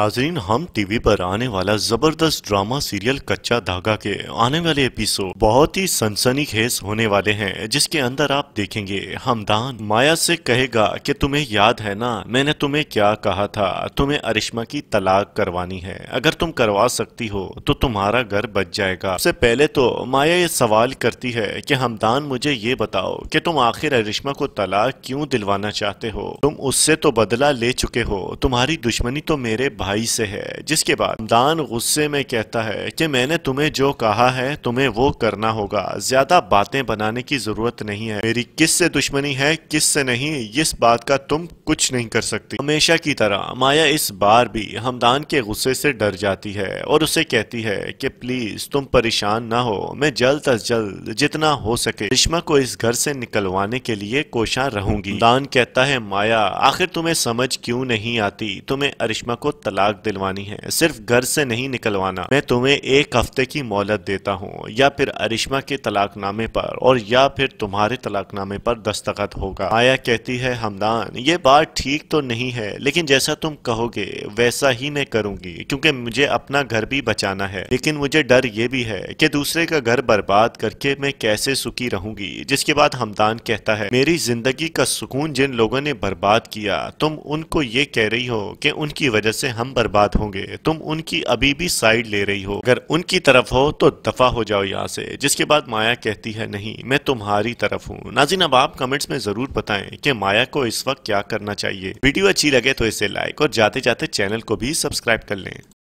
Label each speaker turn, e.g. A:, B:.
A: नाजरीन हम टीवी पर आने वाला जबरदस्त ड्रामा सीरियल कच्चा धागा के आने वाले एपिसोड बहुत ही सनसनी खेस होने वाले हैं जिसके अंदर आप देखेंगे हमदान माया से कहेगा कि तुम्हें याद है ना मैंने तुम्हें क्या कहा था तुम्हें अरिश्मा की तलाक करवानी है अगर तुम करवा सकती हो तो तुम्हारा घर बच जाएगा सबसे पहले तो माया ये सवाल करती है की हमदान मुझे ये बताओ की तुम आखिर अरिश्मा को तलाक क्यूँ दिलवाना चाहते हो तुम उससे तो बदला ले चुके हो तुम्हारी दुश्मनी तो मेरे भाई भाई से है जिसके बाद हमदान गुस्से में कहता है कि मैंने तुम्हें जो कहा है तुम्हें वो करना होगा ज्यादा बातें बनाने की जरूरत नहीं है मेरी किस से दुश्मनी है किस से नहीं इस बात का तुम कुछ नहीं कर सकती हमेशा की तरह माया इस बार भी हमदान के गुस्से से डर जाती है और उसे कहती है कि प्लीज तुम परेशान ना हो मैं जल्द अज जल्द जितना हो सके रिश्मा को इस घर से निकलवाने के लिए कोशा रहूंगी दान कहता है माया आखिर तुम्हें समझ क्यों नहीं आती तुम्हें अरिश्मा को तलाक दिलवानी है सिर्फ घर से नहीं निकलवाना मैं तुम्हें एक हफ्ते की मोहलत देता हूँ या फिर अरिश्मा के तलाकनामे पर और या फिर तुम्हारे तलाकनामे पर दस्तखत होगा आया कहती है हमदान ये बात ठीक तो नहीं है लेकिन जैसा तुम कहोगे वैसा ही मैं करूँगी क्योंकि मुझे अपना घर भी बचाना है लेकिन मुझे डर ये भी है कि दूसरे का घर बर्बाद करके मैं कैसे सुखी रहूंगी जिसके बाद हमदान कहता है मेरी जिंदगी का सुकून जिन लोगों ने बर्बाद किया तुम उनको ये कह रही हो कि उनकी वजह से हम बर्बाद होंगे तुम उनकी अभी भी साइड ले रही हो अगर उनकी तरफ हो तो दफा हो जाओ यहाँ से जिसके बाद माया कहती है नहीं मैं तुम्हारी तरफ हूँ नाजिन अब आप कमेंट्स में जरूर बताएं कि माया को इस वक्त क्या करना चाहिए वीडियो अच्छी लगे तो इसे लाइक और जाते जाते चैनल को भी सब्सक्राइब कर लें